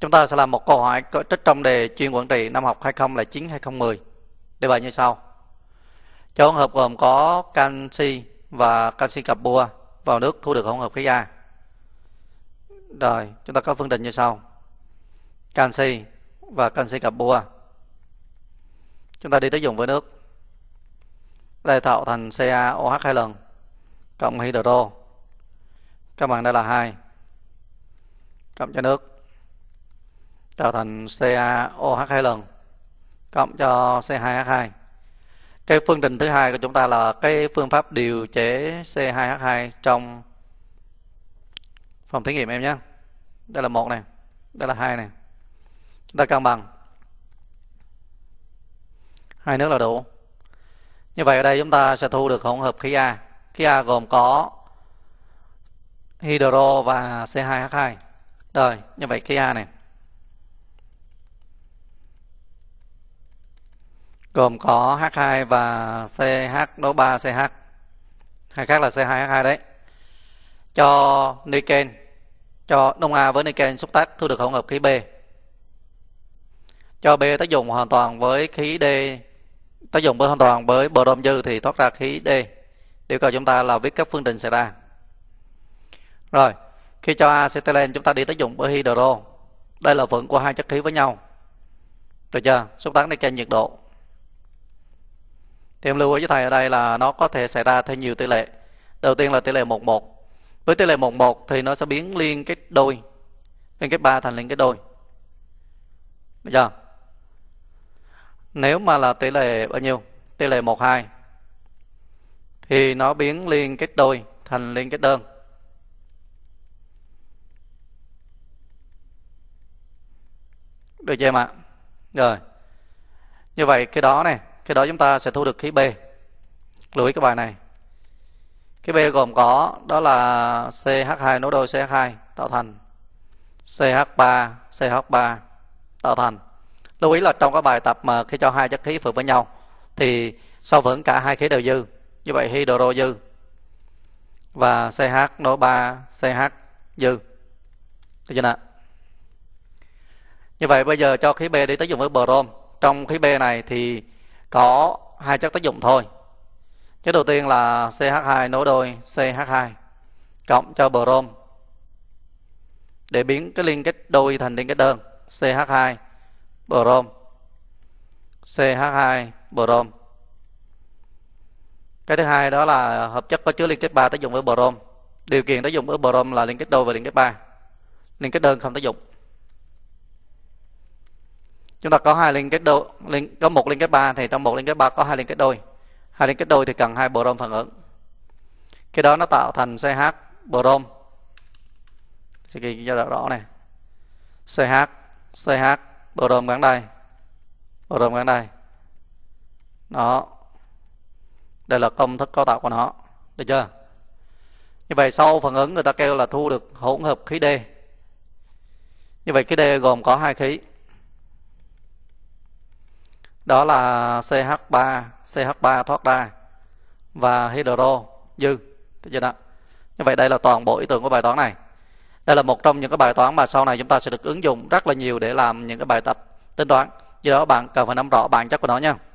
Chúng ta sẽ làm một câu hỏi trích trong đề chuyên quản trị năm học 2009-2010. Đề bài như sau. Cho hỗn hợp gồm có canxi và canxi carbua vào nước thu được hỗn hợp khí A. Rồi, chúng ta có phương trình như sau. Canxi và canxi carbua. Chúng ta đi tới dùng với nước. Đây tạo thành CaOH hai lần cộng hydro. Các bạn đây là hai cộng cho nước trở thành CaOH2 lần cộng cho C2H2 cái phương trình thứ hai của chúng ta là cái phương pháp điều chế C2H2 trong phòng thí nghiệm em nhé đây là một này đây là hai này chúng ta cân bằng hai nước là đủ như vậy ở đây chúng ta sẽ thu được hỗn hợp khí A khí A gồm có hydro và C2H2 rồi như vậy khí A này gồm có H2 và CH đấu 3 CH hay khác là C2H2 đấy cho Niken cho Đông A với Niken xúc tác thu được hỗn hợp khí B cho B tác dụng hoàn toàn với khí D tác dụng với hoàn toàn với brom dư thì thoát ra khí D yêu cầu chúng ta là viết các phương trình xảy ra rồi khi cho acetylene chúng ta đi tác dụng với hydro đây là phận của hai chất khí với nhau được chưa xúc tác Niken nhiệt độ thì em lưu ý với thầy ở đây là nó có thể xảy ra theo nhiều tỷ lệ đầu tiên là tỷ lệ 11 với tỷ lệ 11 thì nó sẽ biến liên kết đôi liên kết 3 thành liên kết đôi được chưa nếu mà là tỷ lệ bao nhiêu tỷ lệ 12 thì nó biến liên kết đôi thành liên kết đơn được chưa em ạ rồi như vậy cái đó này khi đó chúng ta sẽ thu được khí B lưu ý các bài này khí B gồm có đó là CH2 nối đôi CH2 tạo thành CH3 CH3 tạo thành lưu ý là trong các bài tập mà khi cho hai chất khí phượt với nhau thì sau vẫn cả hai khí đều dư như vậy hydro dư và CH nối 3 CH dư được chưa nào như vậy bây giờ cho khí B đi tới dùng với brom trong khí B này thì có hai chất tác dụng thôi chất đầu tiên là CH2 nối đôi CH2 cộng cho brom để biến cái liên kết đôi thành liên kết đơn CH2 brom CH2 brom cái thứ hai đó là hợp chất có chứa liên kết 3 tác dụng với brom điều kiện tác dụng với brom là liên kết đôi và liên kết 3 liên kết đơn không tác dụng chúng ta có hai liên kết đôi liên, có một liên kết ba thì trong một liên kết ba có hai liên kết đôi hai liên kết đôi thì cần hai boron phản ứng cái đó nó tạo thành ch boron sẽ ghi cho rõ này ch ch boron gắn đây boron gắn đây đó đây là công thức cấu tạo của nó được chưa như vậy sau phản ứng người ta kêu là thu được hỗn hợp khí D như vậy khí D gồm có hai khí đó là CH3 CH3 thoát ra và hydro dư chưa đó như vậy đây là toàn bộ ý tưởng của bài toán này đây là một trong những cái bài toán mà sau này chúng ta sẽ được ứng dụng rất là nhiều để làm những cái bài tập tính toán do đó bạn cần phải nắm rõ bản chất của nó nha